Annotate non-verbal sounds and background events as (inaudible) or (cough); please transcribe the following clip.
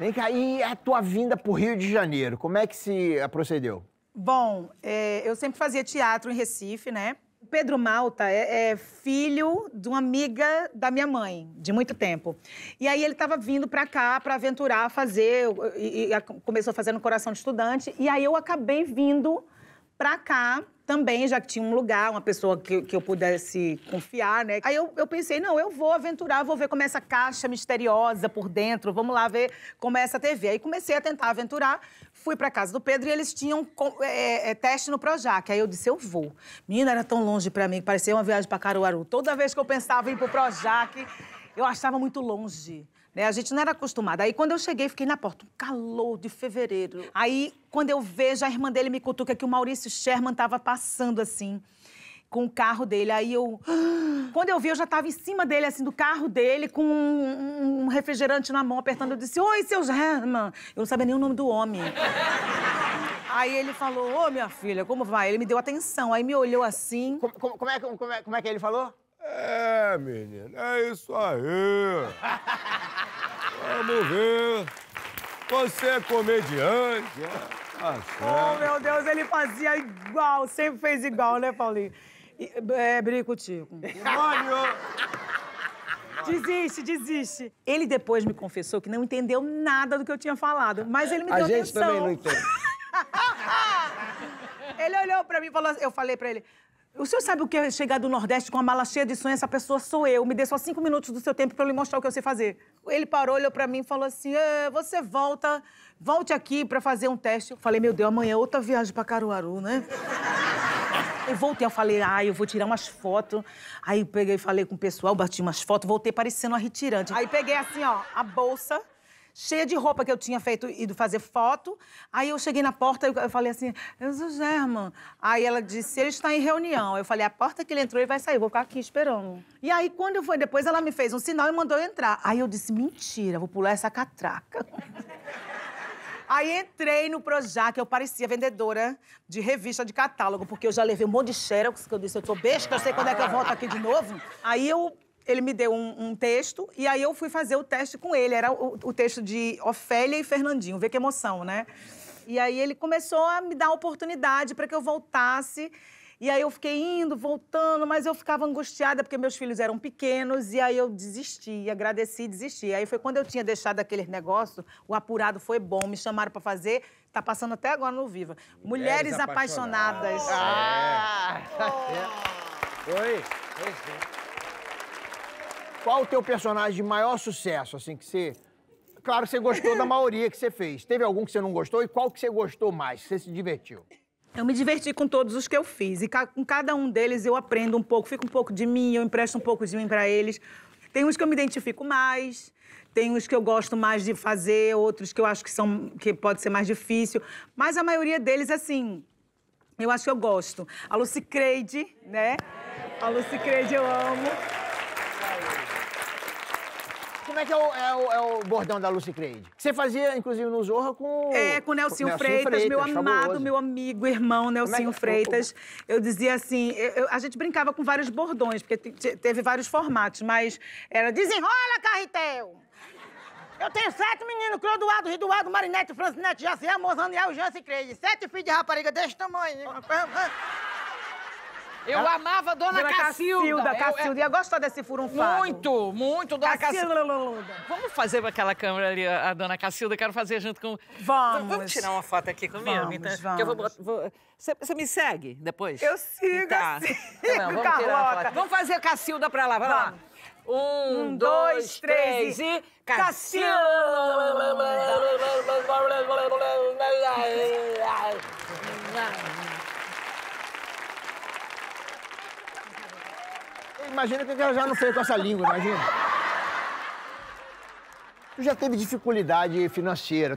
Vem cá, e a tua vinda para o Rio de Janeiro, como é que se procedeu? Bom, é, eu sempre fazia teatro em Recife, né? O Pedro Malta é, é, filho de uma amiga da minha mãe, de muito tempo. E aí ele estava vindo para cá para aventurar, fazer, e, e, começou fazendo Coração de Estudante, e aí eu acabei vindo pra cá também, já que tinha um lugar, uma pessoa que, que eu pudesse confiar, né? Aí eu, eu pensei, não, eu vou aventurar, vou ver como é essa caixa misteriosa por dentro, vamos lá ver como é essa TV. Aí comecei a tentar aventurar, fui pra casa do Pedro e eles tinham é, é, é, teste no Projac. Aí eu disse, eu vou. Menina, era tão longe para mim, parecia uma viagem para Caruaru. Toda vez que eu pensava em ir pro Projac, eu achava muito longe. Né? A gente não era acostumada. Aí quando eu cheguei, fiquei na porta, um calor de fevereiro. Aí quando eu vejo, a irmã dele me cutuca que o Maurício Sherman estava passando assim. Com o carro dele. Aí eu. (gasps) Quando eu vi, eu já estava em cima dele, assim, do carro dele, com um, um refrigerante na mão, apertando. Eu disse: Oi, seu Sherman Eu não sabia nem o nome do homem. (laughs) Aí ele falou, ô, minha filha, como vai? Ele me deu atenção, aí me olhou assim... Como, como, como, é, como, é, como é que ele falou? É, menino, é isso aí. (laughs) Vamos ver. Você é comediante. É? Tá oh, meu Deus, ele fazia igual, sempre fez igual, né, Paulinho? é, brinco tico. Demônio! Desiste, desiste. Ele depois me confessou que não entendeu nada do que eu tinha falado, mas ele me deu A gente atenção. também não entende. (laughs) ele olhou pra mim e falou assim, eu falei pra ele, o senhor sabe o que é chegar do Nordeste com a mala cheia de sonhos? Essa pessoa sou eu. Me dê só cinco minutos do seu tempo para eu lhe mostrar o que eu sei fazer. Ele parou, olhou para mim e falou assim: é, você volta, volte aqui para fazer um teste. Eu falei: meu Deus, amanhã é outra viagem para Caruaru, né? Eu voltei, eu falei, ah, eu vou tirar umas fotos. Aí peguei, falei com o pessoal, bati umas fotos, voltei parecendo uma retirante. Aí peguei assim, ó, a bolsa, cheia de roupa que eu tinha feito, ido fazer foto. Aí eu cheguei na porta, eu falei assim, eu sou German. Aí ela disse, ele está em reunião. Eu falei, a porta que ele entrou, ele vai sair, eu vou ficar aqui esperando. E aí, quando eu fui, depois ela me fez um sinal e mandou eu entrar. Aí eu disse, mentira, vou pular essa catraca. (laughs) Aí entrei no Projac, eu parecia vendedora de revista de catálogo, porque eu já levei um monte de xerox, que eu disse, eu tô besta, eu sei quando é que eu volto aqui de novo. Aí eu ele me deu um, um, texto e aí eu fui fazer o teste com ele. Era o, o, texto de Ofélia e Fernandinho. Vê que emoção, né? E aí ele começou a me dar a oportunidade para que eu voltasse. E aí eu fiquei indo, voltando, mas eu ficava angustiada porque meus filhos eram pequenos e aí eu desisti, agradeci e desisti. Aí foi quando eu tinha deixado aquele negócio, o apurado foi bom, me chamaram para fazer, tá passando até agora no Viva. Mulheres, Mulheres apaixonadas. apaixonadas. Ah! É. Oh. É. Oi. Oi. Qual o teu personagem de maior sucesso, assim, que você... Claro que você gostou da maioria que você fez. Teve algum que você não gostou? E qual que você gostou mais, você se divertiu? Eu me diverti com todos os que eu fiz. E ca com cada um deles eu aprendo um pouco, fico um pouco de mim, eu empresto um pouco de mim para eles. Tem uns que eu me identifico mais, tem uns que eu gosto mais de fazer, outros que eu acho que são que pode ser mais difícil, mas a maioria deles assim, eu acho que eu gosto. A Lucy Creed, né? A Lucy Creed eu amo. Como é que é o, é o, é o bordão da Lucy Creed? Você fazia, inclusive, no Zorra com... É, com o Nelsinho, Freitas, Freitas, meu amado, fabuloso. meu amigo, irmão é Nelsinho é que... Freitas. Eu dizia assim, eu, a gente brincava com vários bordões, porque teve vários formatos, mas era desenrola, carretel! Eu tenho sete meninos, Clodoaldo, Riduado, Marinete, Francinete, Jaciel, Mozaniel e Creide. Sete filhos de rapariga desse tamanho. Eu amava Dona, Dona Cacilda. Cacilda, Cacilda. É, eu, eu... gostar desse furunfado? Muito, muito, Dona Cacilda. Cacilda. Vamos fazer aquela câmera ali, a Dona Cacilda. Quero fazer junto com... Vamos. Vamos tirar uma foto aqui comigo? Vamos, então, vamos. eu vou... vou... Você, me segue depois? Eu sigo, tá. eu sigo, então, vamos Carlota. Vamos fazer Cacilda pra lá, vai lá. Um, um dois, dois, três e... Cacilda! imagina o que ela já não fez com essa língua, imagina. Tu já teve dificuldade financeira,